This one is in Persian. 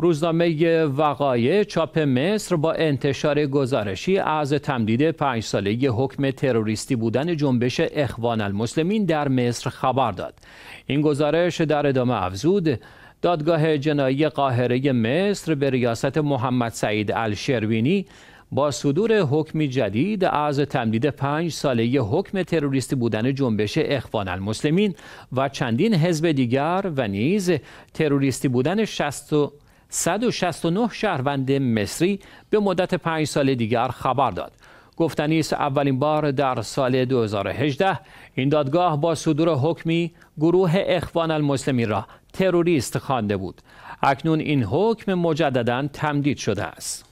روزنامه وقایع چاپ مصر با انتشار گزارشی از تمدید پنج ساله حکم تروریستی بودن جنبش اخوان المسلمین در مصر خبر داد. این گزارش در ادامه افزود دادگاه جنایی قاهره مصر به ریاست محمد سعید الشروینی با صدور حکمی جدید از تمدید پنج ساله حکم تروریستی بودن جنبش اخوان المسلمین و چندین حزب دیگر و نیز تروریستی بودن 60 169 شهروند مصری به مدت پنج سال دیگر خبر داد. گفتنی است اولین بار در سال 2018 این دادگاه با صدور حکمی گروه اخوان المسلمین را تروریست خوانده بود. اکنون این حکم مجددا تمدید شده است.